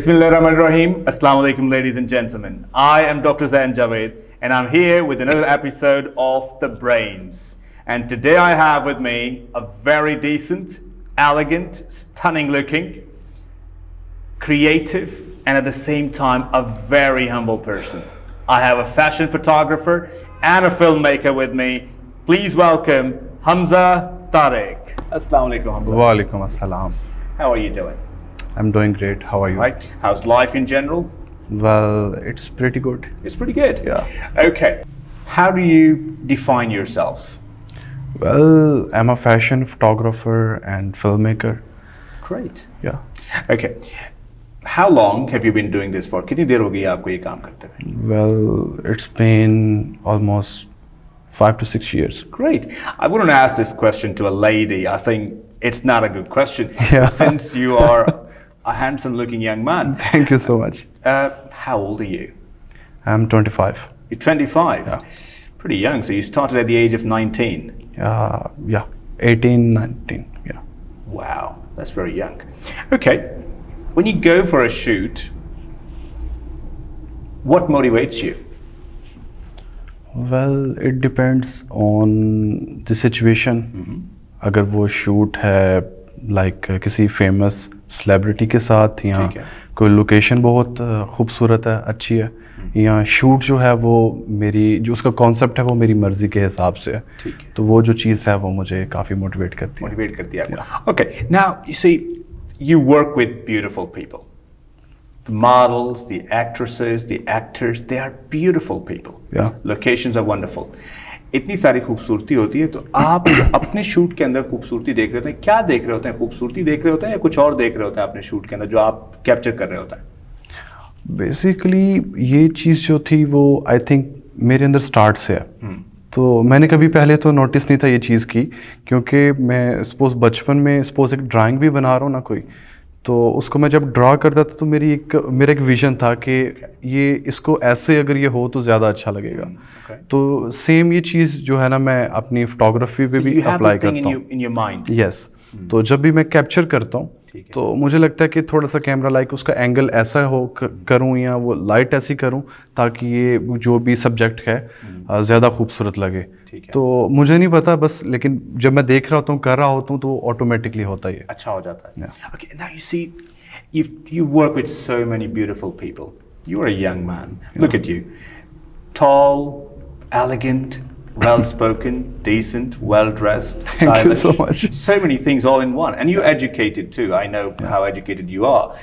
Bismillahirrahmanirrahim. Assalamu alaikum, ladies and gentlemen. I am Dr. Zain Javed, and I'm here with another episode of The Brains. And today I have with me a very decent, elegant, stunning looking, creative, and at the same time, a very humble person. I have a fashion photographer and a filmmaker with me. Please welcome Hamza Tarek. Assalamu alaikum, Hamza. Wa alaikum assalam. How are you doing? I'm doing great. How are you? Right. How's life in general? Well, it's pretty good. It's pretty good. Yeah. Okay. How do you define yourself? Well, I'm a fashion photographer and filmmaker. Great. Yeah. Okay. How long have you been doing this for? Well, it's been almost five to six years. Great. I wouldn't ask this question to a lady. I think it's not a good question. Yeah. Since you are a handsome looking young man. Thank you so much. Uh, how old are you? I'm 25. You're 25? Yeah. Pretty young. So you started at the age of 19? Uh, yeah, 18, 19. Yeah. Wow, that's very young. Okay. When you go for a shoot, what motivates you? Well, it depends on the situation. Mm -hmm. अगर वो shoot है like uh, किसी famous celebrity के साथ या कोई location बहुत uh, खूबसूरत है अच्छी है हम्म। या शूट जो है वो मेरी जो उसका कॉन्सेप्ट है वो मेरी मर्ज़ी के हिसाब से है ठीक है तो वो जो चीज़ है वो मुझे काफ़ी मोटिवेट करती है मोटिवेट करती है ओके ना see you work with beautiful people the models the actresses the actors they are beautiful people locations are wonderful इतनी सारी खूबसूरती होती है तो आप अपने शूट के अंदर खूबसूरती देख रहे होते हैं क्या देख रहे होते हैं खूबसूरती देख रहे होते हैं या कुछ और देख रहे होते हैं अपने शूट के अंदर जो आप कैप्चर कर रहे होते हैं बेसिकली ये चीज़ जो थी वो आई थिंक मेरे अंदर स्टार्ट से है हम्म। तो मैंने कभी पहले तो नोटिस नहीं था ये चीज़ की क्योंकि मैं सपोज बचपन में सपोज एक ड्राइंग भी बना रहा हूँ ना कोई तो उसको मैं जब ड्रा करता था तो मेरी एक मेरा एक विज़न था कि ये इसको ऐसे अगर ये हो तो ज़्यादा अच्छा लगेगा hmm, okay. तो सेम ये चीज़ जो है ना मैं अपनी फोटोग्राफी पे so भी अप्लाई करता हूँ यस yes. hmm. तो जब भी मैं कैप्चर करता हूँ तो मुझे लगता है कि थोड़ा सा कैमरा लाइक उसका एंगल ऐसा हो करूँ या वो लाइट ऐसी करूँ ताकि ये जो भी सब्जेक्ट है हम्म। ज़्यादा खूबसूरत लगे ठीक है। तो मुझे नहीं पता बस लेकिन जब मैं देख रहा होता हूँ कर रहा होता हूँ तो ऑटोमेटिकली होता है अच्छा हो जाता है okay, now you see, if you work with so many beautiful people, you're a young man. Yeah. Look at you, tall, elegant, well spoken, decent, well dressed, Thank stylish. you so much. So many things all in one. And you're educated too. I know yeah. how educated you are.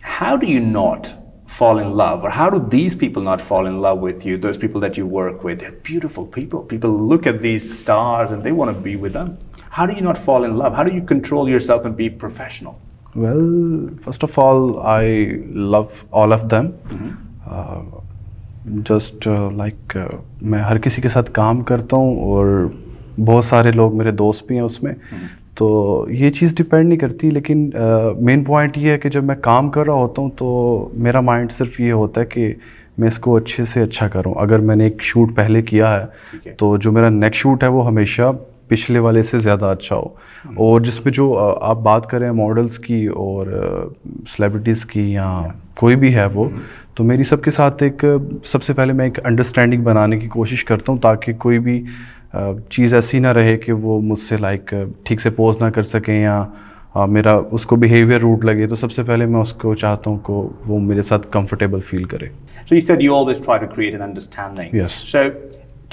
How do you not fall in love? Or how do these people not fall in love with you, those people that you work with? They're beautiful people. People look at these stars and they want to be with them. How do you not fall in love? How do you control yourself and be professional? Well, first of all, I love all of them. Mm -hmm. uh, just like uh, uh, मैं हर किसी के साथ काम करता हूँ और बहुत सारे लोग मेरे दोस्त भी हैं उसमें हम्म। तो ये चीज़ डिपेंड नहीं करती लेकिन मेन uh, पॉइंट ये है कि जब मैं काम कर रहा होता हूँ तो मेरा माइंड सिर्फ ये होता है कि मैं इसको अच्छे से अच्छा करूँ अगर मैंने एक शूट पहले किया है तो जो मेरा नेक्स्ट शूट है वो हमेशा पिछले वाले से ज़्यादा अच्छा हो हम्म। और जिसमें जो आप बात करें मॉडल्स की और सेलिब्रिटीज़ की या कोई भी है वो हम्म। तो मेरी सबके साथ एक सबसे पहले मैं एक अंडरस्टैंडिंग बनाने की कोशिश करता हूँ ताकि कोई भी चीज़ ऐसी ना रहे कि वो मुझसे लाइक ठीक से पोज ना कर सकें या मेरा उसको बिहेवियर रूट लगे तो सबसे पहले मैं उसको चाहता हूँ को वो मेरे साथ कंफर्टेबल फील करे So you said you always try to create an understanding. Yes. So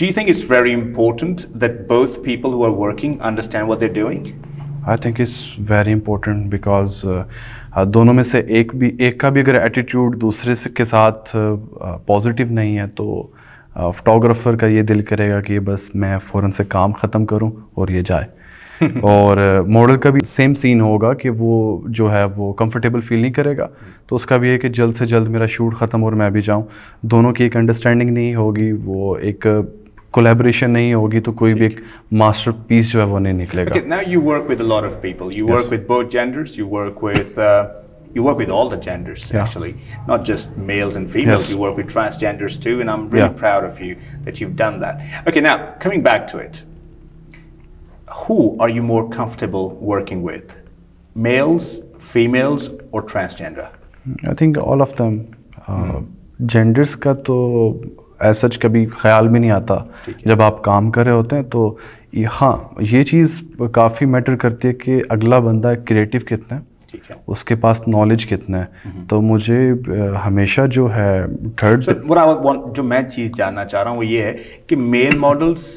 do you think it's very important that both people who are working understand what they're doing? I think it's very important because uh, हाँ, दोनों में से एक भी एक का भी अगर एटीट्यूड दूसरे से के साथ पॉजिटिव नहीं है तो फोटोग्राफ़र का ये दिल करेगा कि बस मैं फ़ौरन से काम ख़त्म करूं और ये जाए और मॉडल का भी सेम सीन होगा कि वो जो है वो कंफर्टेबल फील नहीं करेगा तो उसका भी है कि जल्द से जल्द मेरा शूट ख़त्म और मैं भी जाऊं दोनों की एक अंडरस्टैंडिंग नहीं होगी वो एक Collaboration नहीं होगी तो कोई भी एक मास्टर पीस जो है वो नहीं निकलेगा now you work with a lot of people you work with both genders you work with you work with all the genders yeah. actually not just males and females yes. you work with transgenders too and i'm really yeah. proud of you that you've done that okay now coming back to it who are you more comfortable working with males females or transgender i think all of them uh, mm. genders ka to ऐसा कभी ख्याल भी नहीं आता जब आप काम कर रहे होते हैं तो हाँ ये चीज़ काफ़ी मैटर करती है कि अगला बंदा क्रिएटिव कितना है उसके पास नॉलेज कितना है हम्म। तो मुझे हमेशा जो है थर्ड जो मैं चीज़ जानना चाह रहा हूँ वो ये है कि मेल मॉडल्स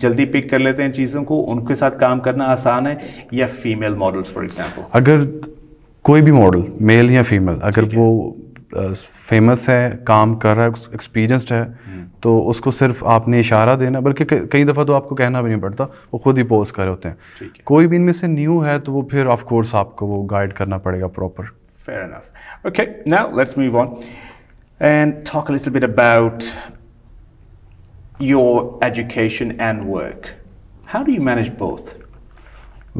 जल्दी पिक कर लेते हैं चीज़ों को उनके साथ काम करना आसान है या फीमेल मॉडल्स फॉर एग्जांपल अगर कोई भी मॉडल मेल या फीमेल अगर वो फेमस है काम कर रहा है एक्सपीरियंसड है तो उसको सिर्फ आपने इशारा देना बल्कि कई दफ़ा तो आपको कहना भी नहीं पड़ता वो खुद ही पोस्ट करे होते हैं कोई भी इनमें से न्यू है तो वो फिर ऑफ कोर्स आपको वो गाइड करना पड़ेगा proper fair your education and work how do you manage both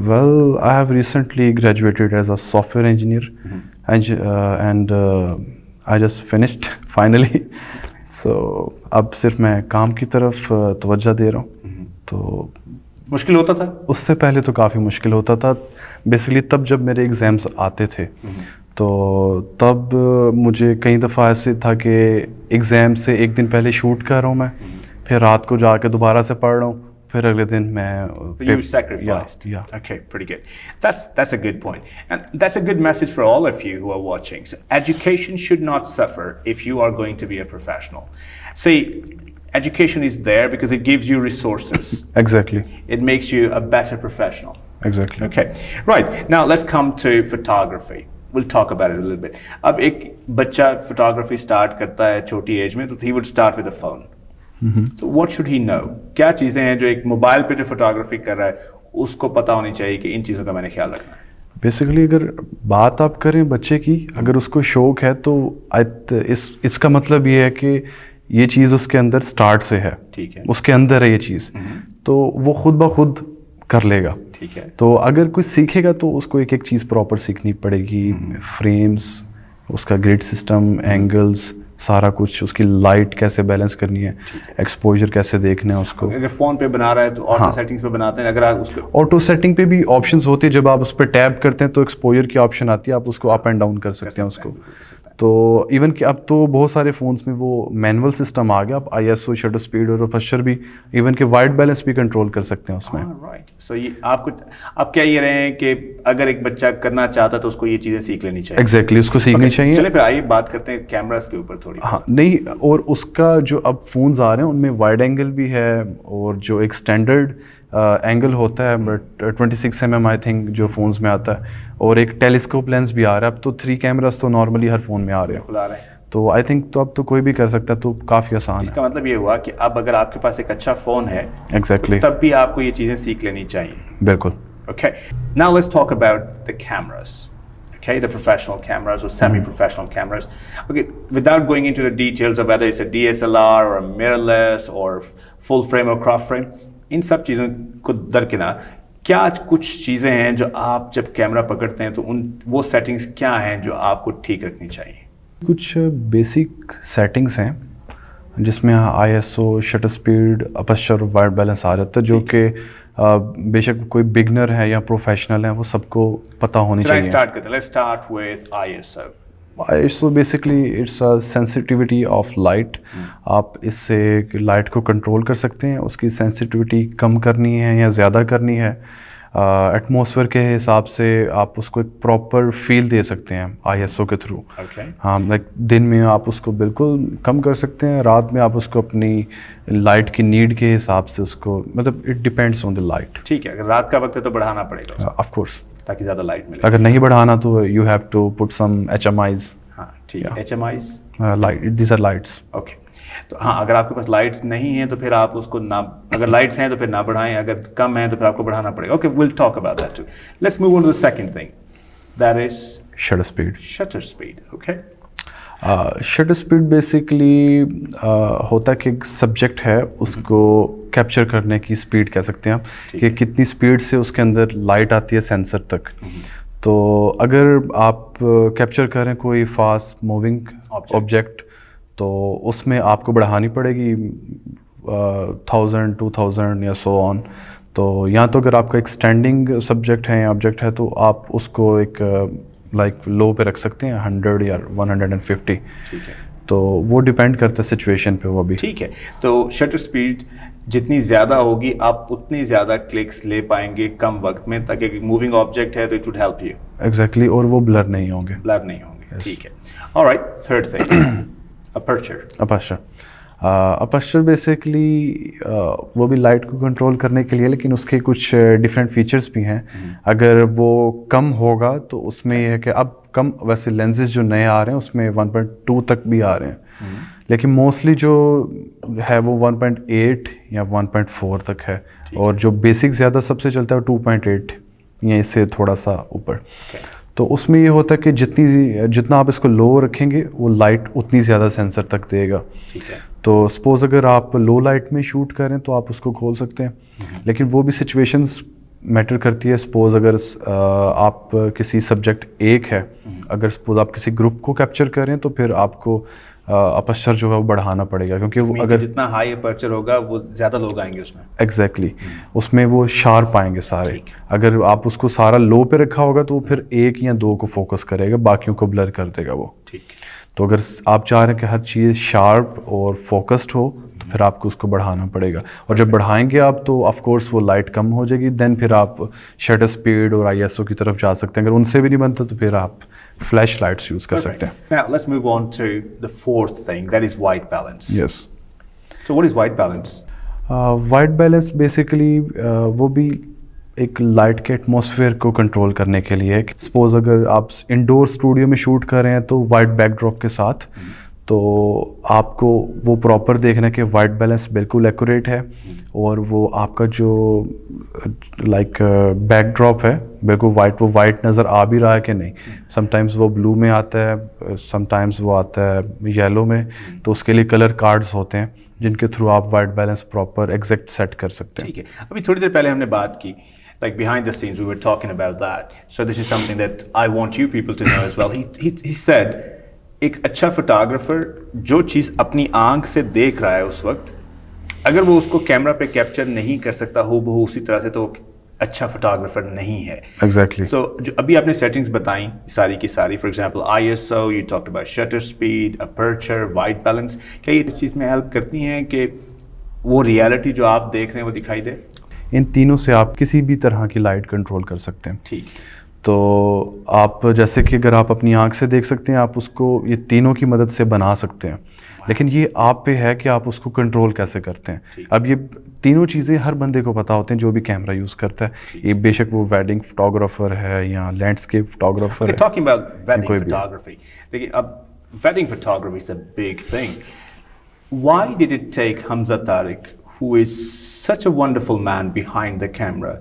well I have recently graduated as a software engineer and I just finished finally so अब सिर्फ मैं काम की तरफ तवज्जो दे रहा हूँ हम्म। तो मुश्किल होता था उससे पहले तो काफ़ी मुश्किल होता था बेसिकली तब जब मेरे एग्ज़ाम्स आते थे हम्म। तो तब मुझे कई दफ़ा ऐसे था कि एग्ज़ाम से एक दिन पहले शूट कर रहा हूँ मैं हम्म। फिर रात को जाके दोबारा से पढ़ रहा हूँ you sacrificed yeah, yeah okay pretty good that's that's a good point and that's a good message for all of you who are watching so education should not suffer if you are going to be a professional see education is there because it gives you resources exactly it makes you a better professional exactly okay right now let's come to photography we'll talk about it a little bit ab ek photography start karta hai choti age mein to he would start with a phone so what should he know क्या चीज़ें हैं जो एक mobile पे जो photography कर रहा है उसको पता होनी चाहिए कि इन चीज़ों का मैंने ख्याल रखना है बेसिकली अगर बात आप करें बच्चे की अगर उसको शौक है तो इस इसका मतलब ये है कि ये चीज़ उसके अंदर स्टार्ट से है ठीक है उसके अंदर है ये चीज़ mm-hmm. तो वो खुद ब खुद कर लेगा ठीक है तो अगर कोई सीखेगा तो उसको एक एक चीज़ प्रॉपर सीखनी पड़ेगी फ्रेम्स mm-hmm. उसका ग्रिड सिस्टम एंगल्स सारा कुछ उसकी लाइट कैसे बैलेंस करनी है एक्सपोजर कैसे देखना है उसको अगर फ़ोन पे बना रहा है तो ऑटो हाँ। सेटिंग्स पे बनाते हैं अगर आप उसको ऑटो सेटिंग पे भी ऑप्शंस होते हैं जब आप उस पर टैब करते हैं तो एक्सपोजर की ऑप्शन आती है आप उसको अप एंड डाउन कर सकते हैं उसको तो इवन कि अब तो बहुत सारे फ़ोन्स में वो मैनुअल सिस्टम आ गया आप I S O shutter speed और प्रेशर भी इवन के वाइट बैलेंस भी कंट्रोल कर सकते हैं उसमें राइट सो ये आपको आप क्या ये रहे हैं कि अगर एक बच्चा करना चाहता तो उसको ये चीज़ें सीख लेनी चाहिए एग्जैक्टली exactly, उसको सीखनी okay, चाहिए फिर आइए बात करते हैं कैमराज के ऊपर थोड़ी हाँ नहीं और उसका जो अब फ़ोन्स आ रहे हैं उनमें वाइड एंगल भी है और जो एक स्टैंडर्ड एंगल होता है but twenty six M M I think जो फ़ोन्स में आता है और एक टेलीस्कोप लेंस भी आ रहा है अब तो थ्री कैमराज तो नॉर्मली हर फ़ोन में आ रहे हैं तो आई थिंक तो अब तो कोई भी कर सकता है तो काफ़ी आसान इसका है। मतलब ये हुआ कि अब अगर आपके पास एक अच्छा फ़ोन है एग्जैक्टली तो exactly. तो तब भी आपको ये चीज़ें सीख लेनी चाहिए बिल्कुल okay now let's talk about the cameras okay the professional cameras or mm-hmm। semi professional cameras okay without going into the details of whether it's a DSLR or a mirrorless or full frame or crop frame इन सब चीज़ों को दरकिनार क्या कुछ चीज़ें हैं जो आप जब कैमरा पकड़ते हैं तो उन वो सेटिंग्स क्या हैं जो आपको ठीक रखनी चाहिए कुछ बेसिक सेटिंग्स हैं जिसमें I S O shutter speed aperture white balance आ जाता है जो कि बेशक कोई बिगनर है या प्रोफेशनल है वो सबको पता होनी चाहिए स्टार्ट करते हैं start with ISO so basically it's a sensitivity of light आप इससे लाइट को कंट्रोल कर सकते हैं उसकी सेंसिटिविटी कम करनी है या ज़्यादा करनी है एटमॉस्फेयर uh, के हिसाब से आप उसको एक प्रॉपर फील दे सकते हैं आईएसओ के थ्रू okay. हाँ लाइक दिन में आप उसको बिल्कुल कम कर सकते हैं रात में आप उसको अपनी लाइट की नीड के हिसाब से उसको मतलब it depends on the light ठीक है अगर रात का वक्त है तो बढ़ाना पड़ेगा ऑफ कोर्स ताकि ज़्यादा लाइट मिले अगर नहीं बढ़ाना तो you have to put some H M Is हाँ ठीक है H M Is light this are lights okay तो हाँ अगर आपके पास लाइट्स नहीं हैं तो फिर आप उसको ना अगर लाइट्स हैं तो फिर ना बढ़ाएं अगर कम हैं तो फिर आपको बढ़ाना पड़ेगा okay will talk about that too let's move on to the second thing that is shutter speed shutter speed okay shutter speed basically होता कि एक सब्जेक्ट है उसको कैप्चर करने की स्पीड कह सकते हैं आप कि कितनी स्पीड से उसके अंदर लाइट आती है सेंसर तक हम्म हम्म। तो अगर आप कैप्चर करें कोई फास्ट मूविंग ऑब्जेक्ट तो उसमें आपको बढ़ानी पड़ेगी थाउजेंड टू थाउजेंड या सो ऑन तो या तो अगर आपका एक स्टैंडिंग सब्जेक्ट है या ऑब्जेक्ट है तो आप उसको एक लाइक लो पे रख सकते हैं हंड्रेड या वन हंड्रेड एंड फिफ्टी तो वो डिपेंड करता है सिचुएशन पे वो भी ठीक है तो शटर स्पीड जितनी ज़्यादा होगी आप उतनी ज़्यादा क्लिक्स ले पाएंगे कम वक्त में ताकि मूविंग ऑब्जेक्ट है तो it would help you exactly और वो ब्लर नहीं होंगे ब्लर नहीं होंगे ठीक yes. है alright third thing aperture aperture aperture basically वो भी लाइट को कंट्रोल करने के लिए लेकिन उसके कुछ डिफरेंट फीचर्स भी हैं हम्म। अगर वो कम होगा तो उसमें यह है कि अब कम वैसे लेंसेज जो नए आ रहे हैं उसमें 1.2 तक भी आ रहे हैं हम्म। लेकिन मोस्टली जो है वो 1.8 या 1.4 तक है और जो बेसिक ज़्यादा सबसे चलता है वो 2.8 या इससे थोड़ा सा ऊपर okay. तो उसमें ये होता है कि जितनी जितना आप इसको लो रखेंगे वो लाइट उतनी ज़्यादा सेंसर तक देगा तो सपोज़ अगर आप लो लाइट में शूट करें तो आप उसको खोल सकते हैं हम्म। लेकिन वो भी सिचुएशंस मैटर करती है सपोज़ अगर आप किसी सब्जेक्ट एक है हम्म। अगर सपोज़ आप किसी ग्रुप को कैप्चर करें तो फिर आपको अपस्चर जो है वो बढ़ाना पड़ेगा क्योंकि वो अगर जितना हाई अपर्चर होगा वो ज़्यादा लोग आएंगे उसमें एग्जैक्टली exactly. Hmm. उसमें वो शार्प आएंगे सारे अगर आप उसको सारा लो पे रखा होगा तो फिर एक या दो को फोकस करेगा बाकियों को ब्लर कर देगा वो ठीक तो अगर आप चाह रहे हैं कि हर चीज़ शार्प और फोकस्ड हो फिर आपको उसको बढ़ाना पड़ेगा और जब बढ़ाएंगे आप तो ऑफकोर्स वो लाइट कम हो जाएगी देन फिर आप शटर स्पीड और ओ की तरफ जा सकते हैं अगर उनसे भी नहीं बनता तो फिर आप फ्लैश लाइट्स यूज़ कर सकते हैं Now let's move on to the fourth thing that is white balance. Yes. So what is white balance? White balance basically वो भी एक लाइट के एटमोसफेयर को कंट्रोल करने के लिए सपोज अगर आप इंडोर स्टूडियो में शूट कर रहे हैं तो वाइट बैकड्रॉप के साथ hmm. तो आपको वो प्रॉपर देखना कि वाइट बैलेंस बिल्कुल एक्यूरेट है और वो आपका जो लाइक बैकड्रॉप है बिल्कुल वाइट वो वाइट नज़र आ भी रहा है कि नहीं समटाइम्स वो ब्लू में आता है समटाइम्स वो आता है येलो में तो उसके लिए कलर कार्ड्स होते हैं जिनके थ्रू आप white balance proper exact set कर सकते हैं ठीक है अभी थोड़ी देर पहले हमने बात की like behind the scenes we were talking about that so this is something that i want you people to know as well he, he, he said एक अच्छा फोटोग्राफर जो चीज़ अपनी आंख से देख रहा है उस वक्त अगर वो उसको कैमरा पे कैप्चर नहीं कर सकता हो वो उसी तरह से तो अच्छा फोटोग्राफर नहीं है एग्जैक्टली exactly. सो so, जो अभी आपने सेटिंग्स बताई सारी की सारी for example ISO you talked about shutter speed aperture white balance क्या ये इस चीज़ में हेल्प करती हैं कि वो रियलिटी जो आप देख रहे हैं वो दिखाई दे इन तीनों से आप किसी भी तरह की लाइट कंट्रोल कर सकते हैं ठीक है तो आप जैसे कि अगर आप अपनी आँख से देख सकते हैं आप उसको ये तीनों की मदद से बना सकते हैं लेकिन ये आप पे है कि आप उसको कंट्रोल कैसे करते हैं अब ये तीनों चीज़ें हर बंदे को पता होते हैं जो भी कैमरा यूज़ करता है ये बेशक वो वेडिंग फोटोग्राफर है या लैंडस्केप फोटोग्राफर है photography Hamza Tariq who is such a wonderful man behind the camera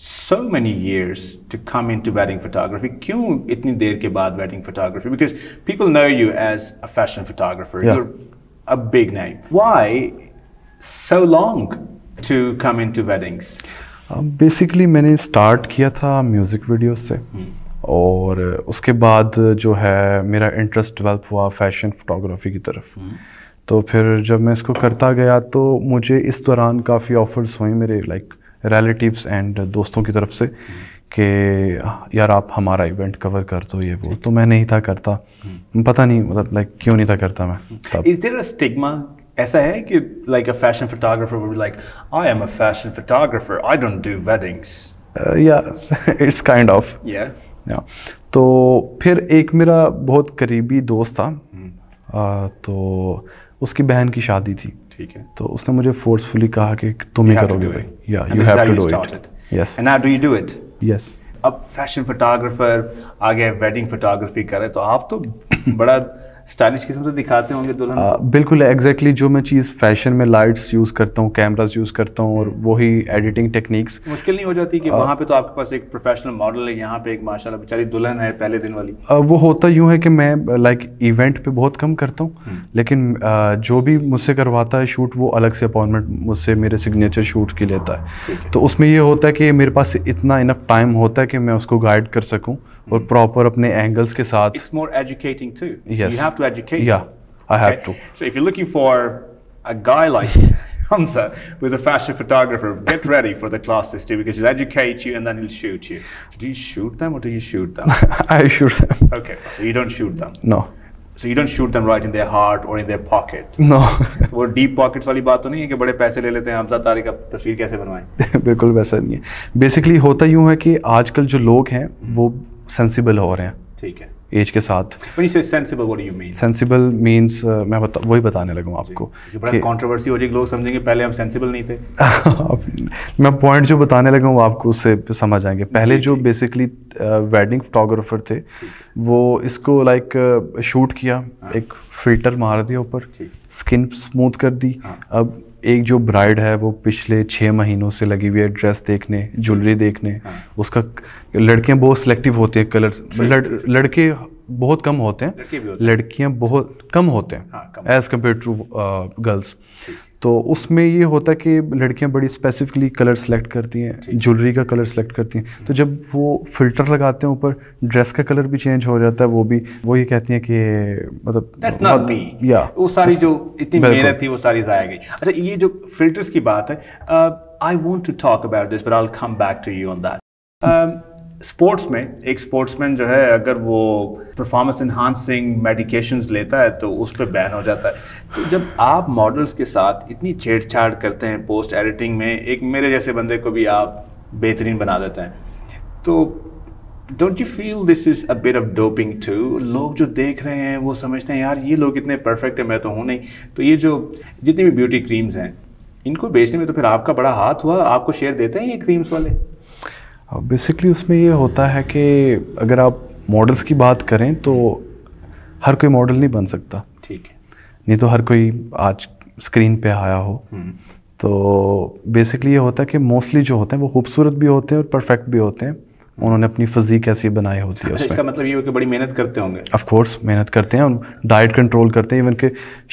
so many years to come into wedding photography क्यों इतनी देर के बाद wedding photography because people know you as a fashion photographer yeah. you're a big name why so long to come into weddings basically uh, मैंने start किया था music videos से hmm. और उसके बाद जो है मेरा इंटरेस्ट डेवलप हुआ फैशन फोटोग्राफी की तरफ hmm. तो फिर जब मैं इसको करता गया तो मुझे इस दौरान काफ़ी ऑफर्स हुई मेरे लाइक रिलेटिव्स एंड दोस्तों की तरफ से कि यार आप हमारा इवेंट कवर कर दो ये वो तो मैं नहीं था करता हम्म। पता नहीं मतलब लाइक क्यों नहीं था करता मैं इज देयर अ स्टिग्मा ऐसा है कि like a fashion photographer would be like I am a fashion photographer I don't do weddings या इट्स काइंड ऑफ या या तो फिर एक मेरा बहुत करीबी दोस्त था हम्म। तो उसकी बहन की शादी थी ठीक है तो उसने मुझे फोर्सफुली कहा कि तुम ही करोगे भाई या you have to do it yes and now do you do it yes अब फैशन फोटोग्राफर आगे वेडिंग फोटोग्राफी करे तो आप तो बड़ा स्टाइलिश किस्म तो दिखाते होंगे दुल्हन आ, बिल्कुल एग्जैक्टली जो मैं चीज़ फैशन में लाइट्स यूज़ करता हूँ कैमराज यूज़ करता हूँ और वही एडिटिंग टेक्निक्स मुश्किल नहीं हो जाती कि वहाँ पे तो आपके पास एक प्रोफेशनल मॉडल है यहाँ पे एक माशाल्लाह बेचारी दुल्हन है पहले दिन वाली आ, वो होता यूँ है कि मैं लाइक इवेंट पे बहुत कम करता हूँ हम्म। लेकिन आ, जो भी मुझसे करवाता है शूट वो अलग से अपॉइंटमेंट मुझसे मेरे सिग्नेचर शूट की लेता है तो उसमें यह होता है कि मेरे पास इतना इनफ टाइम होता है कि मैं उसको गाइड कर सकूँ और प्रॉपर अपने एंगल्स के साथ it's more educating too yes you have to educate या I have to so if you looking for a guy like Hamza, who's a fashion photographer, get ready for the class this day because he'll educate you and then he'll shoot you. Do you shoot them or do you shoot them? I shoot them. Okay, so you don't shoot them. No. So you don't shoot them right in their heart or in their pocket. No. वो deep pockets वाली बात तो नहीं है कि बड़े पैसे ले लेते हैं हमजा तारी का तस्वीर कैसे बनवाएं? बिल्कुल वैसा नहीं है. Basically होता यूँ है कि आजकल जो लोग हैं वो सेंसिबल हो रहे हैं ठीक है एज के साथ सेंसिबल मीन्स uh, मैं बता वही बताने लगा आपको कॉन्ट्रोवर्सी हो जाएगी लोग समझेंगे पहले हम सेंसिबल नहीं थे मैं पॉइंट जो बताने लगा वो आपको उससे समझ आएंगे पहले जी, जो बेसिकली वेडिंग फोटोग्राफर थे वो इसको लाइक शूट uh, किया हाँ. एक फिल्टर मार दिया ऊपर स्किन स्मूथ कर दी हाँ. अब एक जो ब्राइड है वो पिछले छः महीनों से लगी हुई है ड्रेस देखने ज्वेलरी देखने हाँ। उसका लड़कियां बहुत सिलेक्टिव होती हैं कलर्स लड़, लड़के बहुत कम होते हैं लड़कियां बहुत कम होते हैं एज कम्पेयर टू गर्ल्स तो उसमें ये होता है कि लड़कियां बड़ी स्पेसिफिकली कलर सेलेक्ट करती हैं ज्वेलरी का कलर सेलेक्ट करती हैं तो जब वो फिल्टर लगाते हैं ऊपर ड्रेस का कलर भी चेंज हो जाता है वो भी वो ये कहती हैं कि मतलब या वो सारी जो इतनी मेहनत थी वो सारी ज़ाया गई अच्छा ये जो फिल्टर्स की बात है I want to talk about this but I come back to you on that sports में एक स्पोर्ट्समैन जो है अगर वो परफॉर्मेंस इन्हांसिंग मेडिकेशंस लेता है तो उस पर बैन हो जाता है तो जब आप मॉडल्स के साथ इतनी छेड़छाड़ करते हैं पोस्ट एडिटिंग में एक मेरे जैसे बंदे को भी आप बेहतरीन बना देते हैं तो don't you feel this is a bit of doping too लोग जो देख रहे हैं वो समझते हैं यार ये लोग इतने परफेक्ट है मैं तो हूँ नहीं तो ये जो जितनी भी ब्यूटी क्रीम्स हैं इनको बेचने में तो फिर आपका बड़ा हाथ हुआ आपको शेयर देते हैं ये क्रीम्स वाले बेसिकली उसमें ये होता है कि अगर आप मॉडल्स की बात करें तो हर कोई मॉडल नहीं बन सकता ठीक है नहीं तो हर कोई आज स्क्रीन पे आया हो हम्म। तो बेसिकली ये होता है कि मोस्टली जो होते हैं वो खूबसूरत भी होते हैं और परफेक्ट भी होते हैं उन्होंने अपनी फजीक ऐसी बनाई होती है उसमें इसका मतलब ये हो कि बड़ी मेहनत करते होंगे ऑफ कोर्स मेहनत करते हैं डाइट कंट्रोल करते हैं इवन के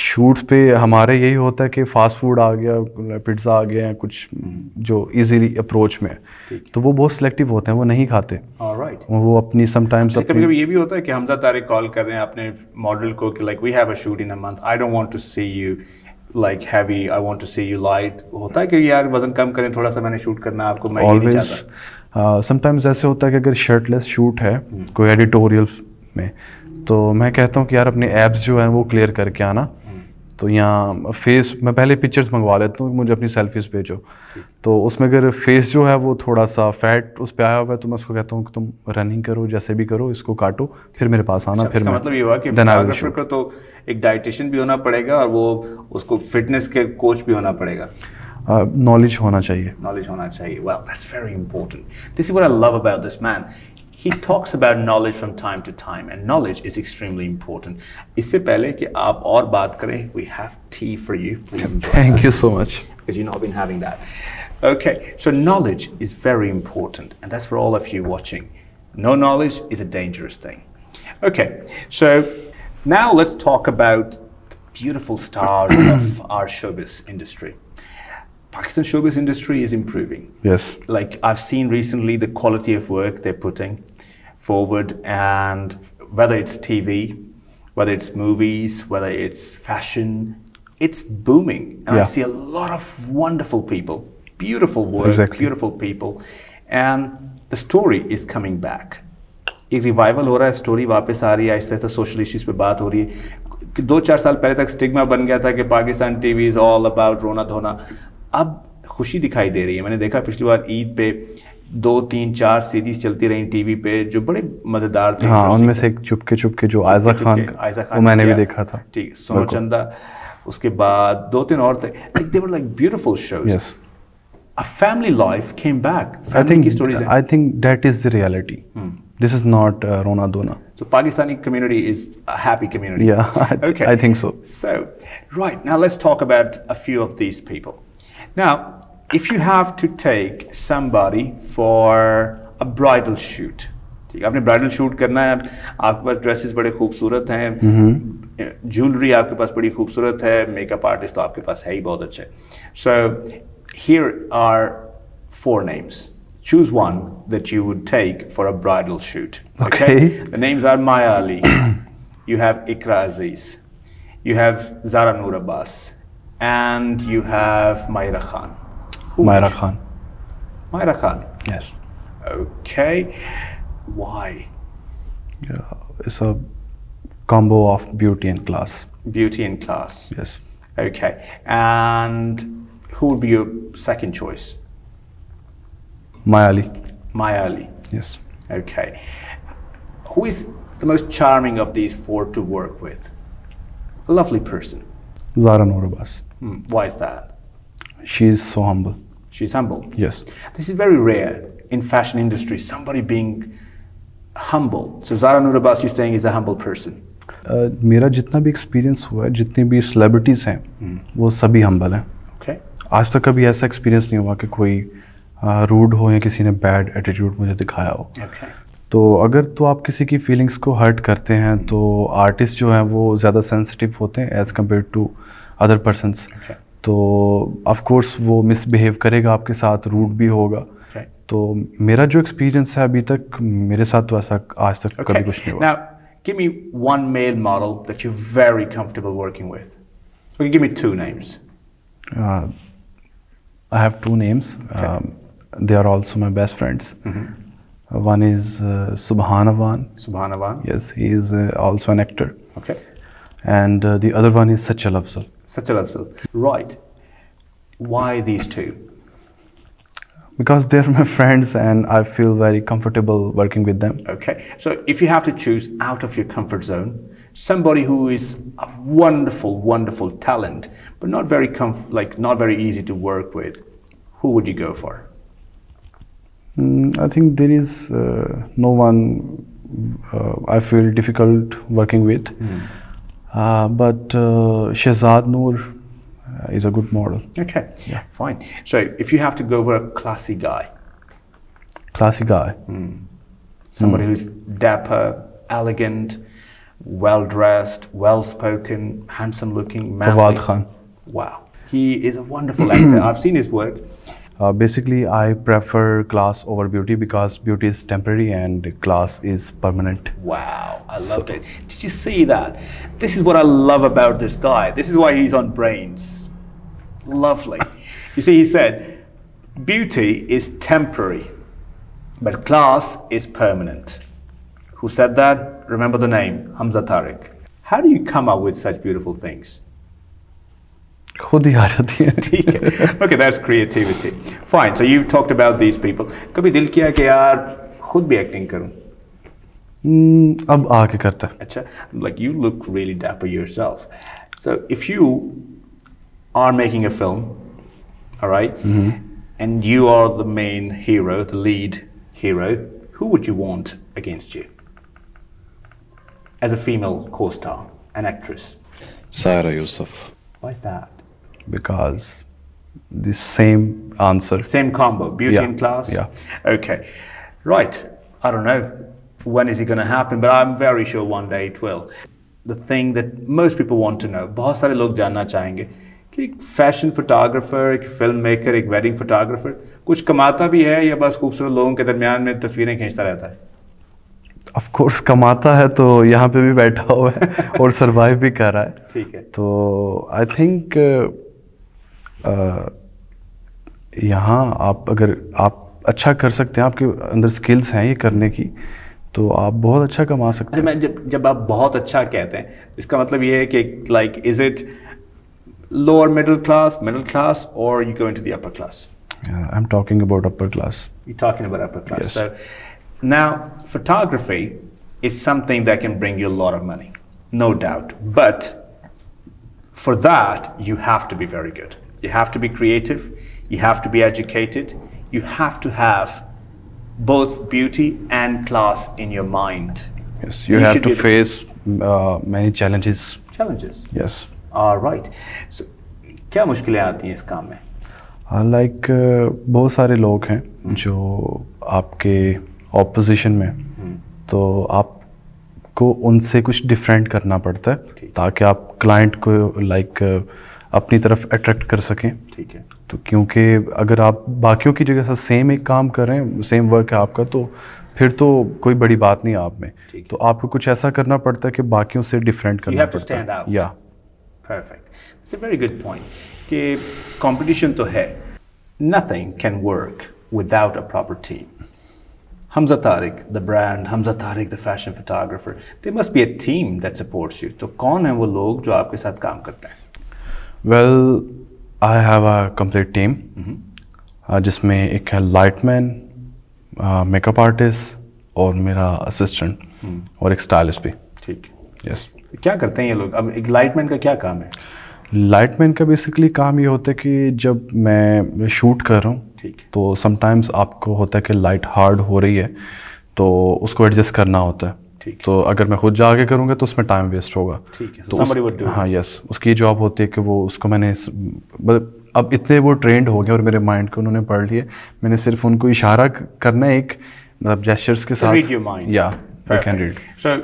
शूट्स पे हमारे यही होता है कि फास्ट फूड आ गया पिज्ज़ा आ गया कुछ हम्म। जो इजीली अप्रोच में तो वो बहुत सिलेक्टिव होते हैं वो नहीं खाते right. वो अपनी समटाइम्स कभी कभी ये भी होता है कि हमजा तारिक कॉल कर रहे हैं अपने मॉडल को कि like we have a shoot in a month I don't want to see you like heavy I want to see you light होता है कि यार वजन कम करें थोड़ा सा मैंने शूट करना आपको मैं Always, ऑलवेज समटाइम्स uh, ऐसे होता है कि अगर शर्टलेस शूट है कोई एडिटोरियल में तो मैं कहता हूँ कि यार अपने ऐप्स जो हैं वो क्लियर करके आना तो यहाँ फेस मैं पहले पिक्चर्स मंगवा लेता हूँ मुझे अपनी सेल्फीज भेजो तो उसमें अगर फेस जो है वो थोड़ा सा फैट उस पर आया हुआ है तो मैं उसको कहता हूँ कि तुम रनिंग करो जैसे भी करो इसको काटो फिर मेरे पास आना अच्छा, फिर मतलब ये हुआ कि फोटोग्राफर को तो एक डाइटिशियन भी होना पड़ेगा और वो उसको फिटनेस के कोच भी होना पड़ेगा Uh, knowledge होना चाहिए नॉलेज होना चाहिए well that's very important this is what I love about this man he talks about knowledge from time to time and knowledge is extremely important इससे पहले कि आप और बात करें we have tea for you thank you so much because you've not been having that okay so knowledge is very important and that's for all of you watching no knowledge is a dangerous thing okay so now let's talk about the beautiful stars of our showbiz industry Pakistan showbiz industry is improving. Yes. Like I've seen recently the quality of work they're putting forward, and whether it's TV, whether it's movies, whether it's fashion, it's booming. And yeah. I see a lot of wonderful people, beautiful work, exactly. beautiful people. And the story is coming back. A revival हो रहा है story वापस आ रही है आहिस्ता आहिस्ता social issues पे बात हो रही है दो चार साल पहले तक स्टिग्मा बन गया था कि Pakistan TV is all about रोना धोना अब खुशी दिखाई दे रही है मैंने देखा पिछली बार ईद पे दो तीन चार सीरीज चलती रही टीवी पे जो बड़े मजेदार थे हाँ उनमें से एक चुपके चुपके जो आयजा खान आयजा खान मैंने भी देखा था ठीक सोनो चंदा उसके बाद दो तीन और थे like they were like beautiful shows a family life came back family i think stories i think that is the reality hmm. this is not uh, rona dona so pakistani community is a happy community yeah I okay i think so so right now let's talk about a few of these people Now, if you have to take somebody for a bridal shoot, ठीक है आपने bridal shoot करना है आपके पास dresses बड़े खूबसूरत हैं jewellery mm-hmm. आपके पास बड़ी खूबसूरत है मेकअप आर्टिस्ट तो आपके पास है ही बहुत अच्छे so here are four names choose one that you would take for a bridal shoot okay, the names are Mayali you have ikra aziz you have zara nur abbas and you have Mayra Khan. Who Mayra Khan. Mayra Khan. Yes. Okay. Why? Yeah, it's a combo of beauty and class. Beauty and class. Yes. Okay. And who would be your second choice? Mayali. Mayali. Yes. Okay. Who is the most charming of these four to work with? A lovely person. Zara Norabas. Mm. Why is that? She's so humble. She's humble. Yes. This is very rare in fashion industry. Somebody being humble. So Zara Nur you're saying, is a humble person. Uh, मेरा जितना भी experience हुआ है जितने भी celebrities हैं mm. वो सभी हम्बल हैं आज तक कभी ऐसा एक्सपीरियंस नहीं हुआ कि कोई रूड हो या किसी ने बैड एटीट्यूड मुझे दिखाया हो तो अगर तो आप किसी की फीलिंग्स को हर्ट करते हैं mm. तो आर्टिस्ट जो हैं वो ज़्यादा सेंसिटिव होते हैं as compare to other persons तो ऑफ कोर्स वो मिसबिहेव करेगा आपके साथ रूड भी होगा right. तो मेरा जो एक्सपीरियंस है अभी तक मेरे साथ तो ऐसा आज तक okay. कभी कुछ नहीं हुआ Now, give me one male model that you're very comfortable working with okay give me two names uh, I have two names. Okay. Um, they are also my best friends. Mm-hmm. One is uh, Subhanavan. Subhanavan. Yes, he is uh, also an actor. Okay. and uh, the other one is Sachal Afzal. Sachal Afzal. Right. Why these two? Because they're my friends and I feel very comfortable working with them. Okay. So if you have to choose out of your comfort zone, somebody who is a wonderful, wonderful talent, but not very comf- like not very easy to work with, who would you go for? Mm, I think there is uh, no one uh, I feel difficult working with. Mm. Uh, but uh, Shahzad Noor uh, is a good model. Okay, yeah. fine. So if you have to go for a classy guy, classy guy, mm. somebody mm. who's dapper, elegant, well dressed, well spoken, handsome looking, manly. Fawad Khan. Wow, he is a wonderful actor. I've seen his work. Uh, basically, I prefer class over beauty because beauty is temporary and class is permanent. Wow, I so, loved it. Did you see that? This is what I love about this guy. This is why he's on brains. Lovely. you see, he said, beauty is temporary, but class is permanent. Who said that? Remember the name, Hamza Tariq. How do you come up with such beautiful things? खुद ही आ जाती है ठीक है okay that's creativity fine so you talked about these people कभी दिल किया कि यार खुद भी एक्टिंग करूं mm, अब आके करता है अच्छा like you look really dapper yourself so if you are making a film alright and you are the main hero the lead hero who would you want against you as a female co-star an actress Sarah Yusuf. Why is that? because the same answer. Same combo, beauty yeah. in class? Yeah. Okay. Right. I don't know when is it going to happen, but I'm very sure one day it will. The thing that most people want to know, बहुत सारे लोग जानना चाहेंगे कि एक fashion photographer एक film maker एक wedding photographer कुछ कमाता भी है या बस खूबसूरत लोगों के दरमियान में तस्वीरें खींचता रहता है ऑफ कोर्स कमाता है तो यहाँ पे भी बैठा हुआ है और सरवाइव भी कर रहा है ठीक है तो आई थिंक यहाँ आप अगर आप अच्छा कर सकते हैं आपके अंदर स्किल्स हैं ये करने की तो आप बहुत अच्छा कमा सकते हैं मैं जब जब आप बहुत अच्छा कहते हैं इसका मतलब ये है कि like is it lower middle class middle class और you going to the upper class I am talking about upper class you talking about upper class sir now photography is something that can bring you lot of money no doubt but for that you have to be very good You have to be creative, you have to be educated, you have to have both beauty and class in your mind. Yes, you, you have to face uh, many challenges. Challenges. Yes. All right. So, क्या मुश्किलें आती हैं इस काम में like बहुत सारे लोग हैं जो आपके ऑपोजिशन में तो को उनसे कुछ डिफरेंट करना पड़ता है ताकि आप क्लाइंट को लाइक like, uh, अपनी तरफ अट्रैक्ट कर सकें ठीक है तो क्योंकि अगर आप बाकियों की जगह से सेम एक काम कर रहे हैं सेम वर्क है आपका तो फिर तो कोई बड़ी बात नहीं आप में तो आपको कुछ ऐसा करना पड़ता है कि बाकियों से डिफरेंट करना पड़ता है या perfect it's a very good point कि कंपटीशन तो है nothing can work without a proper team Hamza Tariq the brand Hamza Tariq the fashion photographer they must be a team that supports you तो कौन है वो लोग जो आपके साथ काम करते हैं well I have a complete team जिसमें एक है लाइट मैन मेकअप आर्टिस्ट और मेरा असिस्टेंट mm. और एक स्टाइलिस्ट भी ठीक यस yes. क्या करते हैं ये लोग अब एक लाइट मैन का क्या काम है लाइट मैन का बेसिकली काम ये होता है कि जब मैं शूट कर रहा हूँ ठीक तो समटाइम्स आपको होता है कि लाइट हार्ड हो रही है तो उसको एडजस्ट करना होता है तो अगर मैं खुद जाके करूँगा तो उसमें टाइम वेस्ट होगा ठीक है तो उस, हाँ यस उसकी जॉब होती है कि वो उसको मैंने अब इतने वो ट्रेंड हो गए और मेरे माइंड को उन्होंने पढ़ लिए मैंने सिर्फ उनको इशारा करना एक मतलब जेस्चर्स के साथ या you can read so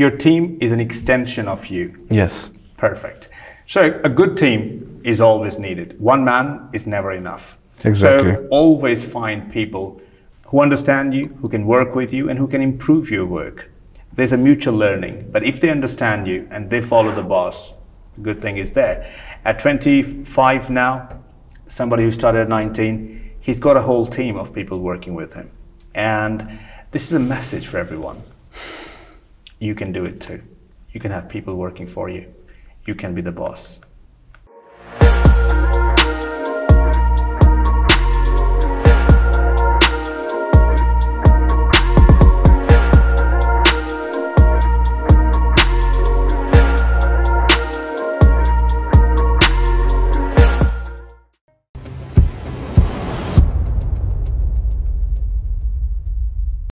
your team is an extension of you yes perfect. So a good team is always needed. One man is never enough. Exactly. So always find people who understand you, who can work with you, and who can improve your work. there's a mutual learning. But if they understand you and they follow the boss, good thing is there. At 25 now, somebody who started at 19, he's got a whole team of people working with him. And this is a message for everyone. You can do it too. You can have people working for you. You can be the boss.